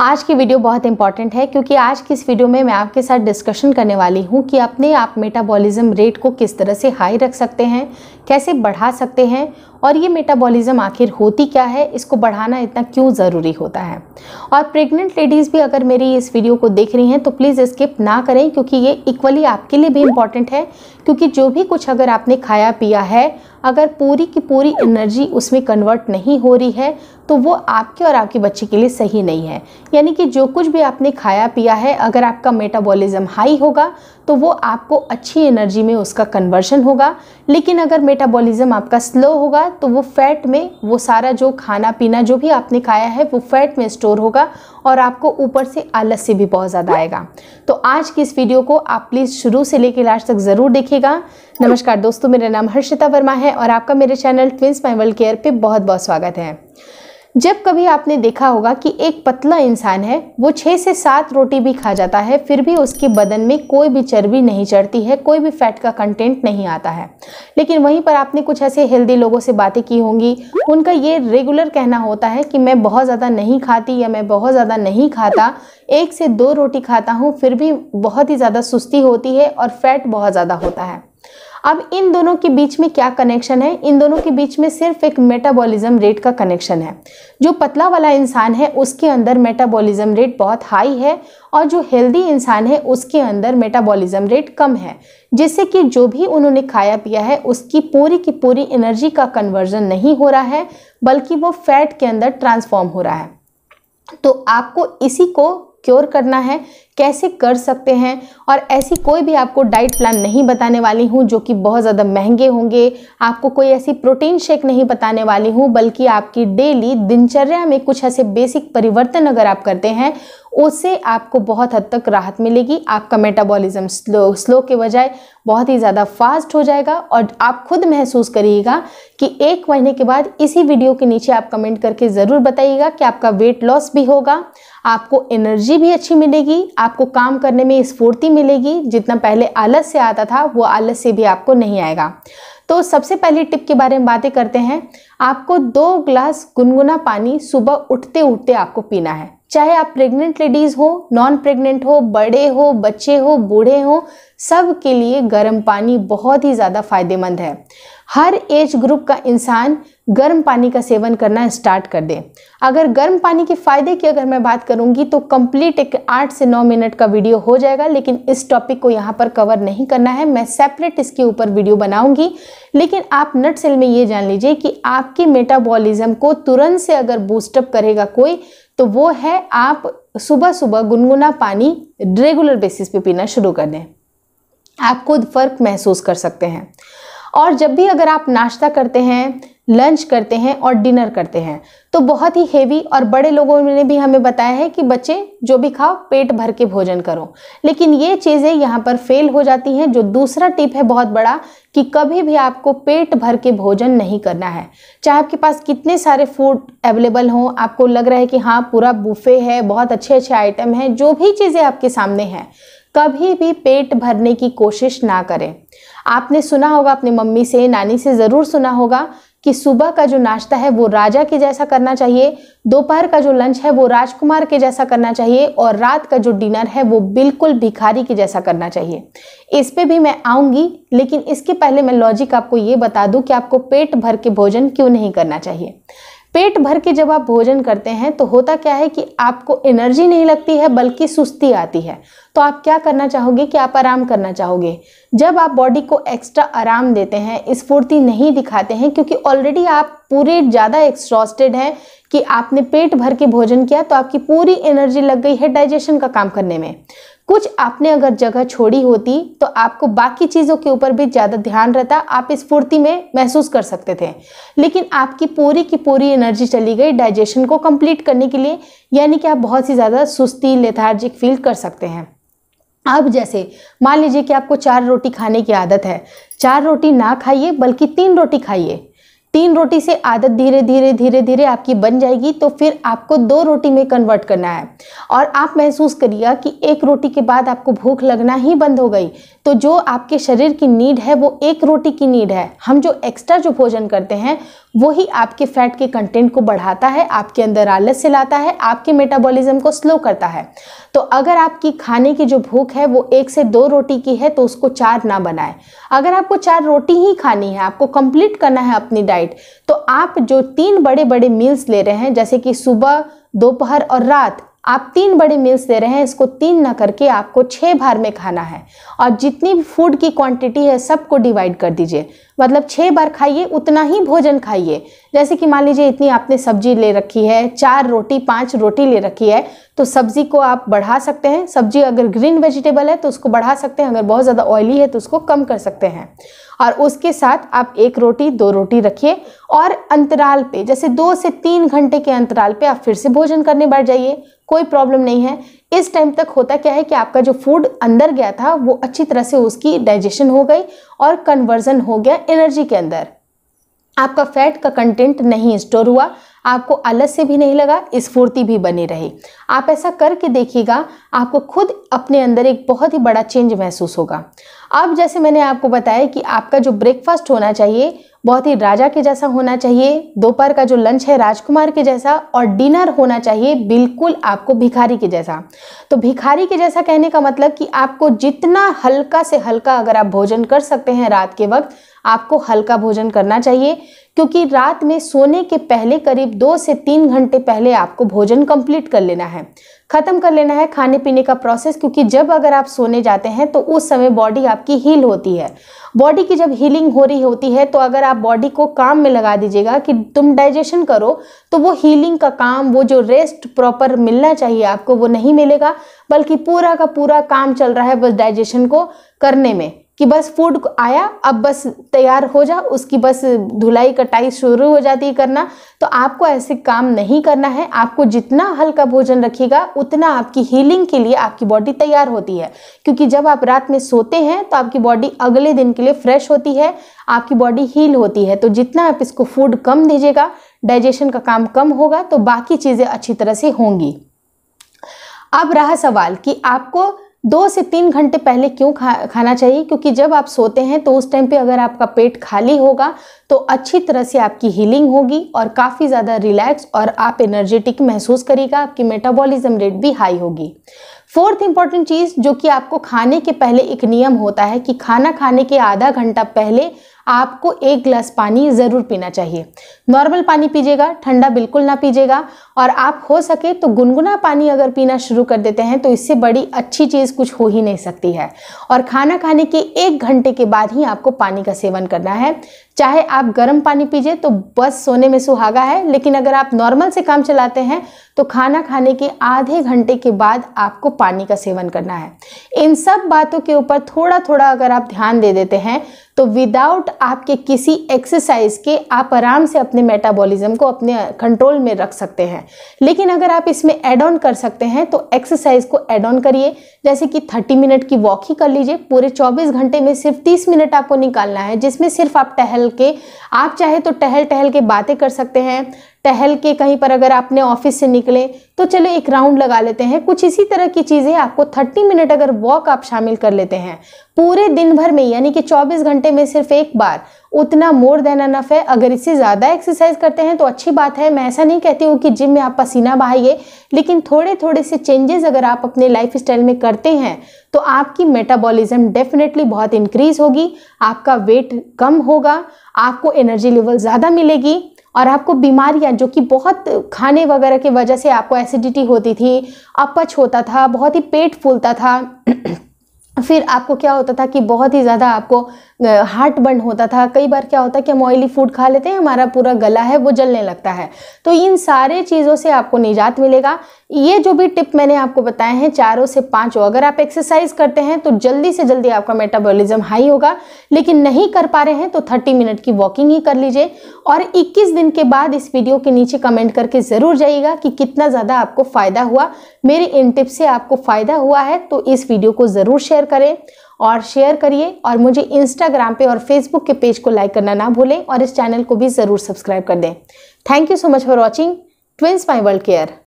आज की वीडियो बहुत इंपॉर्टेंट है क्योंकि आज की इस वीडियो में मैं आपके साथ डिस्कशन करने वाली हूँ कि अपने आप मेटाबॉलिज्म रेट को किस तरह से हाई रख सकते हैं कैसे बढ़ा सकते हैं और ये मेटाबॉलिज्म आखिर होती क्या है इसको बढ़ाना इतना क्यों ज़रूरी होता है और प्रेग्नेंट लेडीज़ भी अगर मेरी इस वीडियो को देख रही हैं तो प्लीज़ स्किप ना करें क्योंकि ये इक्वली आपके लिए भी इम्पॉर्टेंट है क्योंकि जो भी कुछ अगर आपने खाया पिया है अगर पूरी की पूरी एनर्जी उसमें कन्वर्ट नहीं हो रही है तो वो आपके और आपके बच्चे के लिए सही नहीं है यानी कि जो कुछ भी आपने खाया पिया है अगर आपका मेटाबॉलिज्म हाई होगा तो वो आपको अच्छी एनर्जी में उसका कन्वर्शन होगा लेकिन अगर मेटाबॉलिज्म आपका स्लो होगा तो वो फैट में वो सारा जो खाना पीना जो भी आपने खाया है वो फैट में स्टोर होगा और आपको ऊपर से आलस से भी बहुत ज़्यादा आएगा तो आज की इस वीडियो को आप प्लीज़ शुरू से लेकर लास्ट तक ज़रूर देखेगा नमस्कार दोस्तों मेरा नाम हर्षिता वर्मा है और आपका मेरे channel twins my world care पे बहुत बहुत स्वागत है जब कभी आपने देखा होगा कि एक पतला इंसान है वो छः से सात रोटी भी खा जाता है फिर भी उसके बदन में कोई भी चर्बी नहीं चढ़ती है कोई भी फैट का कंटेंट नहीं आता है लेकिन वहीं पर आपने कुछ ऐसे हेल्दी लोगों से बातें की होंगी उनका ये रेगुलर कहना होता है कि मैं बहुत ज़्यादा नहीं खाती या मैं बहुत ज़्यादा नहीं खाता एक से दो रोटी खाता हूँ फिर भी बहुत ही ज़्यादा सुस्ती होती है और फैट बहुत ज़्यादा होता है अब इन दोनों के बीच में क्या कनेक्शन है इन दोनों के बीच में सिर्फ एक मेटाबॉलिज्म रेट का कनेक्शन है जो पतला वाला इंसान है उसके अंदर मेटाबॉलिज्म रेट बहुत हाई है और जो हेल्दी इंसान है उसके अंदर मेटाबॉलिज्म रेट कम है जिससे कि जो भी उन्होंने खाया पिया है उसकी पूरी की पूरी एनर्जी का कन्वर्जन नहीं हो रहा है बल्कि वो फैट के अंदर ट्रांसफॉर्म हो रहा है तो आपको इसी को क्योर करना है कैसे कर सकते हैं और ऐसी कोई भी आपको डाइट प्लान नहीं बताने वाली हूँ जो कि बहुत ज़्यादा महंगे होंगे आपको कोई ऐसी प्रोटीन शेक नहीं बताने वाली हूँ बल्कि आपकी डेली दिनचर्या में कुछ ऐसे बेसिक परिवर्तन अगर आप करते हैं उससे आपको बहुत हद तक राहत मिलेगी आपका मेटाबॉलिज्म स्लो स्लो के बजाय बहुत ही ज़्यादा फास्ट हो जाएगा और आप खुद महसूस करिएगा कि एक महीने के बाद इसी वीडियो के नीचे आप कमेंट करके ज़रूर बताइएगा कि आपका वेट लॉस भी होगा आपको एनर्जी भी अच्छी मिलेगी आपको काम करने में स्फूर्ति मिलेगी जितना पहले आलस से आता था वो आलस से भी आपको नहीं आएगा तो सबसे पहली टिप के बारे में बातें करते हैं आपको दो ग्लास गुनगुना पानी सुबह उठते उठते आपको पीना है चाहे आप प्रेग्नेंट लेडीज़ हो नॉन प्रेग्नेंट हो बड़े हो बच्चे हो बूढ़े हो सब के लिए गर्म पानी बहुत ही ज़्यादा फायदेमंद है हर एज ग्रुप का इंसान गर्म पानी का सेवन करना स्टार्ट कर दें अगर गर्म पानी के फ़ायदे की अगर मैं बात करूंगी तो कंप्लीट एक आठ से नौ मिनट का वीडियो हो जाएगा लेकिन इस टॉपिक को यहाँ पर कवर नहीं करना है मैं सेपरेट इसके ऊपर वीडियो बनाऊंगी लेकिन आप नट सेल में ये जान लीजिए कि आपकी मेटाबॉलिज्म को तुरंत से अगर बूस्टअप करेगा कोई तो वो है आप सुबह सुबह गुनगुना पानी रेगुलर बेसिस पे पीना शुरू कर दें आप खुद फ़र्क महसूस कर सकते हैं और जब भी अगर आप नाश्ता करते हैं लंच करते हैं और डिनर करते हैं तो बहुत ही हेवी और बड़े लोगों ने भी हमें बताया है कि बच्चे जो भी खाओ पेट भर के भोजन करो लेकिन ये चीज़ें यहाँ पर फेल हो जाती हैं जो दूसरा टिप है बहुत बड़ा कि कभी भी आपको पेट भर के भोजन नहीं करना है चाहे आपके पास कितने सारे फूड अवेलेबल हों आपको लग रहा है कि हाँ पूरा बुफे है बहुत अच्छे अच्छे आइटम हैं जो भी चीज़ें आपके सामने हैं कभी भी पेट भरने की कोशिश ना करें आपने सुना होगा अपनी मम्मी से नानी से ज़रूर सुना होगा कि सुबह का जो नाश्ता है वो राजा के जैसा करना चाहिए दोपहर का जो लंच है वो राजकुमार के जैसा करना चाहिए और रात का जो डिनर है वो बिल्कुल भिखारी के जैसा करना चाहिए इस पर भी मैं आऊँगी लेकिन इसके पहले मैं लॉजिक आपको ये बता दूँ कि आपको पेट भर के भोजन क्यों नहीं करना चाहिए पेट भर के जब आप भोजन करते हैं तो होता क्या है कि आपको एनर्जी नहीं लगती है बल्कि सुस्ती आती है तो आप क्या करना चाहोगे कि आप आराम करना चाहोगे जब आप बॉडी को एक्स्ट्रा आराम देते हैं स्फूर्ति नहीं दिखाते हैं क्योंकि ऑलरेडी आप पूरे ज़्यादा एक्सॉस्टेड हैं कि आपने पेट भर के भोजन किया तो आपकी पूरी एनर्जी लग गई है डाइजेशन का काम करने में कुछ आपने अगर जगह छोड़ी होती तो आपको बाकी चीज़ों के ऊपर भी ज़्यादा ध्यान रहता आप इस फुर्ती में महसूस कर सकते थे लेकिन आपकी पूरी की पूरी एनर्जी चली गई डाइजेशन को कंप्लीट करने के लिए यानी कि आप बहुत ही ज़्यादा सुस्ती लेथार्जिक फील कर सकते हैं अब जैसे मान लीजिए कि आपको चार रोटी खाने की आदत है चार रोटी ना खाइए बल्कि तीन रोटी खाइए तीन रोटी से आदत धीरे धीरे धीरे धीरे आपकी बन जाएगी तो फिर आपको दो रोटी में कन्वर्ट करना है और आप महसूस करिएगा कि एक रोटी के बाद आपको भूख लगना ही बंद हो गई तो जो आपके शरीर की नीड है वो एक रोटी की नीड है हम जो एक्स्ट्रा जो भोजन करते हैं वही आपके फैट के कंटेंट को बढ़ाता है आपके अंदर आलस से लाता है आपके मेटाबॉलिज्म को स्लो करता है तो अगर आपकी खाने की जो भूख है वो एक से दो रोटी की है तो उसको चार ना बनाएं अगर आपको चार रोटी ही खानी है आपको कंप्लीट करना है अपनी डाइट राइट तो आप जो तीन बड़े बड़े मील्स ले रहे हैं जैसे कि सुबह दोपहर और रात आप तीन बड़े मील्स ले रहे हैं इसको तीन ना करके आपको छः बार में खाना है और जितनी भी फूड की क्वांटिटी है सबको डिवाइड कर दीजिए मतलब छः बार खाइए उतना ही भोजन खाइए जैसे कि मान लीजिए इतनी आपने सब्जी ले रखी है चार रोटी पांच रोटी ले रखी है तो सब्जी को आप बढ़ा सकते हैं सब्जी अगर ग्रीन वेजिटेबल है तो उसको बढ़ा सकते हैं अगर बहुत ज़्यादा ऑयली है तो उसको कम कर सकते हैं और उसके साथ आप एक रोटी दो रोटी रखिए और अंतराल पर जैसे दो से तीन घंटे के अंतराल पर आप फिर से भोजन करने बैठ जाइए कोई प्रॉब्लम नहीं है इस टाइम तक होता क्या है कि आपका जो फूड अंदर गया था वो अच्छी तरह से उसकी डाइजेशन हो गई और कन्वर्जन हो गया एनर्जी के अंदर आपका फैट का कंटेंट नहीं स्टोर हुआ आपको अलग से भी नहीं लगा स्फूर्ति भी बनी रही आप ऐसा करके देखिएगा आपको खुद अपने अंदर एक बहुत ही बड़ा चेंज महसूस होगा अब जैसे मैंने आपको बताया कि आपका जो ब्रेकफास्ट होना चाहिए बहुत ही राजा के जैसा होना चाहिए दोपहर का जो लंच है राजकुमार के जैसा और डिनर होना चाहिए बिल्कुल आपको भिखारी के जैसा तो भिखारी के जैसा कहने का मतलब कि आपको जितना हल्का से हल्का अगर आप भोजन कर सकते हैं रात के वक्त आपको हल्का भोजन करना चाहिए क्योंकि रात में सोने के पहले करीब करीब दो से तीन घंटे पहले आपको भोजन कंप्लीट कर लेना है ख़त्म कर लेना है खाने पीने का प्रोसेस क्योंकि जब अगर आप सोने जाते हैं तो उस समय बॉडी आपकी हील होती है बॉडी की जब हीलिंग हो रही होती है तो अगर आप बॉडी को काम में लगा दीजिएगा कि तुम डाइजेशन करो तो वो हीलिंग का काम वो जो रेस्ट प्रॉपर मिलना चाहिए आपको वो नहीं मिलेगा बल्कि पूरा का पूरा काम चल रहा है बस डाइजेशन को करने में कि बस फूड आया अब बस तैयार हो जा उसकी बस धुलाई कटाई शुरू हो जाती है करना तो आपको ऐसे काम नहीं करना है आपको जितना हल्का भोजन रखिएगा उतना आपकी हीलिंग के लिए आपकी बॉडी तैयार होती है क्योंकि जब आप रात में सोते हैं तो आपकी बॉडी अगले दिन के लिए फ्रेश होती है आपकी बॉडी हील होती है तो जितना आप इसको फूड कम दीजिएगा डाइजेशन का काम कम होगा तो बाकी चीज़ें अच्छी तरह से होंगी अब रहा सवाल कि आपको दो से तीन घंटे पहले क्यों खा खाना चाहिए क्योंकि जब आप सोते हैं तो उस टाइम पे अगर आपका पेट खाली होगा तो अच्छी तरह से आपकी हीलिंग होगी और काफ़ी ज़्यादा रिलैक्स और आप एनर्जेटिक महसूस करेगा आपकी मेटाबॉलिज्म रेट भी हाई होगी फोर्थ इंपॉर्टेंट चीज़ जो कि आपको खाने के पहले एक नियम होता है कि खाना खाने के आधा घंटा पहले आपको एक गिलास पानी ज़रूर पीना चाहिए नॉर्मल पानी पीजिएगा ठंडा बिल्कुल ना पीजिएगा और आप हो सके तो गुनगुना पानी अगर पीना शुरू कर देते हैं तो इससे बड़ी अच्छी चीज़ कुछ हो ही नहीं सकती है और खाना खाने के एक घंटे के बाद ही आपको पानी का सेवन करना है चाहे आप गर्म पानी पीजिए तो बस सोने में सुहागा है लेकिन अगर आप नॉर्मल से काम चलाते हैं तो खाना खाने के आधे घंटे के बाद आपको पानी का सेवन करना है इन सब बातों के ऊपर थोड़ा थोड़ा अगर आप ध्यान दे देते हैं तो विदाउट आपके किसी एक्सरसाइज के आप आराम से अपने मेटाबॉलिज्म को अपने कंट्रोल में रख सकते हैं लेकिन अगर आप इसमें एड ऑन कर सकते हैं तो एक्सरसाइज को एड ऑन करिए जैसे कि 30 मिनट की वॉक ही कर लीजिए पूरे 24 घंटे में सिर्फ 30 मिनट आपको निकालना है जिसमें सिर्फ आप टहल के आप चाहे तो टहल टहल के बातें कर सकते हैं टहल के कहीं पर अगर आपने ऑफिस से निकले तो चलो एक राउंड लगा लेते हैं कुछ इसी तरह की चीज़ें आपको 30 मिनट अगर वॉक आप शामिल कर लेते हैं पूरे दिन भर में यानी कि 24 घंटे में सिर्फ एक बार उतना मोर देन अनफ है अगर इससे ज़्यादा एक्सरसाइज करते हैं तो अच्छी बात है मैं ऐसा नहीं कहती हूँ कि जिम में आप पसीना बहाइए लेकिन थोड़े थोड़े से चेंजेस अगर आप अपने लाइफ स्टाइल में करते हैं तो आपकी मेटाबॉलिज्म डेफिनेटली बहुत इंक्रीज होगी आपका वेट कम होगा आपको एनर्जी लेवल ज़्यादा मिलेगी और आपको बीमारियां जो कि बहुत खाने वगैरह की वजह से आपको एसिडिटी होती थी अपच होता था बहुत ही पेट फूलता था फिर आपको क्या होता था कि बहुत ही ज़्यादा आपको हार्ट बर्न होता था कई बार क्या होता है कि हम ऑयली फूड खा लेते हैं हमारा पूरा गला है वो जलने लगता है तो इन सारे चीज़ों से आपको निजात मिलेगा ये जो भी टिप मैंने आपको बताए हैं चारों से पाँचों अगर आप एक्सरसाइज करते हैं तो जल्दी से जल्दी आपका मेटाबॉलिज्म हाई होगा लेकिन नहीं कर पा रहे हैं तो थर्टी मिनट की वॉकिंग ही कर लीजिए और इक्कीस दिन के बाद इस वीडियो के नीचे कमेंट करके ज़रूर जाइएगा कि कितना ज़्यादा आपको फ़ायदा हुआ मेरे इन टिप से आपको फ़ायदा हुआ है तो इस वीडियो को ज़रूर शेयर करें और शेयर करिए और मुझे इंस्टाग्राम पे और फेसबुक के पेज को लाइक करना ना भूलें और इस चैनल को भी ज़रूर सब्सक्राइब कर दें thank you so much for watching twins my world care